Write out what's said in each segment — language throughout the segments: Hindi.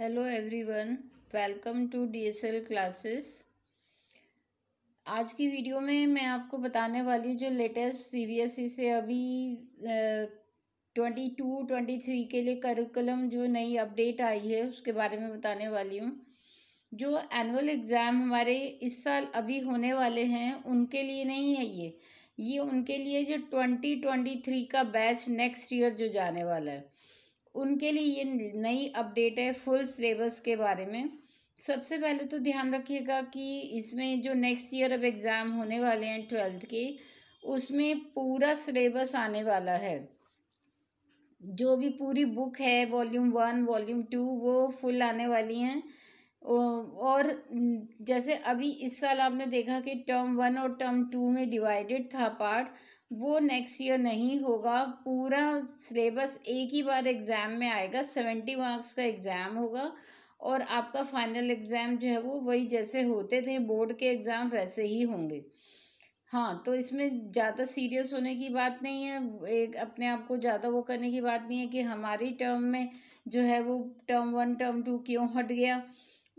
hello everyone welcome to DSL classes आज की वीडियो में मैं आपको बताने वाली हूँ जो लेटेस्ट सीबीएसई e से अभी ट्वेंटी टू ट्वेंटी थ्री के लिए करिकुलम जो नई अपडेट आई है उसके बारे में बताने वाली हूँ जो एनुअल एग्ज़ाम हमारे इस साल अभी होने वाले हैं उनके लिए नहीं है ये ये उनके लिए जो ट्वेंटी ट्वेंटी थ्री का बैच नेक्स्ट ईयर जो जाने वाला है उनके लिए ये नई अपडेट है फुल सिलेबस के बारे में सबसे पहले तो ध्यान रखिएगा कि इसमें जो नेक्स्ट ईयर अब एग्ज़ाम होने वाले हैं ट्वेल्थ के उसमें पूरा सिलेबस आने वाला है जो भी पूरी बुक है वॉल्यूम वन वॉल्यूम टू वो फुल आने वाली हैं और जैसे अभी इस साल आपने देखा कि टर्म वन और टर्म टू में डिवाइडेड था पार्ट वो नेक्स्ट ईयर नहीं होगा पूरा सिलेबस एक ही बार एग्ज़ाम में आएगा सेवेंटी मार्क्स का एग्ज़ाम होगा और आपका फाइनल एग्ज़ाम जो है वो वही जैसे होते थे बोर्ड के एग्ज़ाम वैसे ही होंगे हाँ तो इसमें ज़्यादा सीरियस होने की बात नहीं है एक अपने आप को ज़्यादा वो करने की बात नहीं है कि हमारी टर्म में जो है वो टर्म वन टर्म टू क्यों हट गया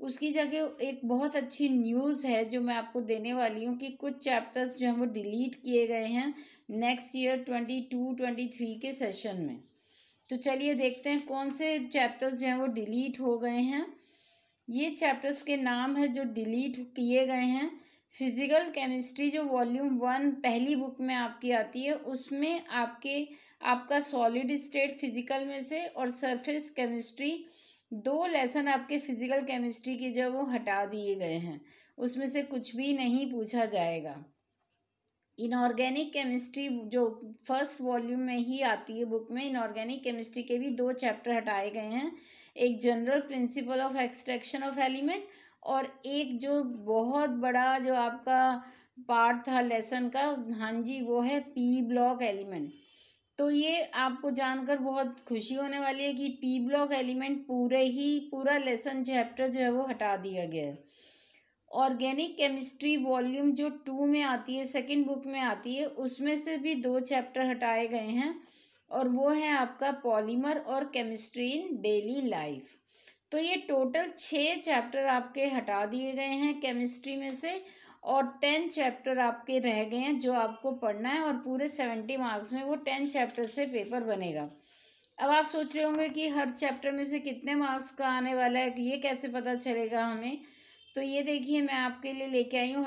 उसकी जगह एक बहुत अच्छी न्यूज़ है जो मैं आपको देने वाली हूँ कि कुछ चैप्टर्स जो हैं वो डिलीट किए गए हैं next year twenty two twenty three के सेशन में तो चलिए देखते हैं कौन से चैप्टर्स जो हैं वो डिलीट हो गए हैं ये चैप्टर्स के नाम है जो डिलीट किए गए हैं फिज़िकल केमिस्ट्री जो वॉल्यूम वन पहली बुक में आपकी आती है उसमें आपके आपका सॉलिड स्टेट फिज़िकल में से और सरफेस केमिस्ट्री दो लेसन आपके फिजिकल केमिस्ट्री के जो वो हटा दिए गए हैं उसमें से कुछ भी नहीं पूछा जाएगा इनऑर्गेनिक केमिस्ट्री जो फर्स्ट वॉल्यूम में ही आती है बुक में इनऑर्गेनिक केमिस्ट्री के भी दो चैप्टर हटाए गए हैं एक general principle of extraction of element और एक जो बहुत बड़ा जो आपका पार्ट था लेसन का हाँ जी वो है पी ब्लॉक एलिमेंट तो ये आपको जानकर बहुत खुशी होने वाली है कि पी ब्लॉक एलिमेंट पूरे ही पूरा लेसन चैप्टर जो है वो हटा दिया गया है ऑर्गेनिक केमिस्ट्री वॉल्यूम जो टू में आती है सेकंड बुक में आती है उसमें से भी दो चैप्टर हटाए गए हैं और वो है आपका पॉलीमर और केमिस्ट्री इन डेली लाइफ तो ये टोटल छः चैप्टर आपके हटा दिए गए हैं केमिस्ट्री में से और टेन चैप्टर आपके रह गए हैं जो आपको पढ़ना है और पूरे सेवेंटी मार्क्स में वो टेन चैप्टर से पेपर बनेगा अब आप सोच रहे होंगे कि हर चैप्टर में से कितने मार्क्स का आने वाला है ये कैसे पता चलेगा हमें तो ये देखिए मैं आपके लिए लेके आई हूँ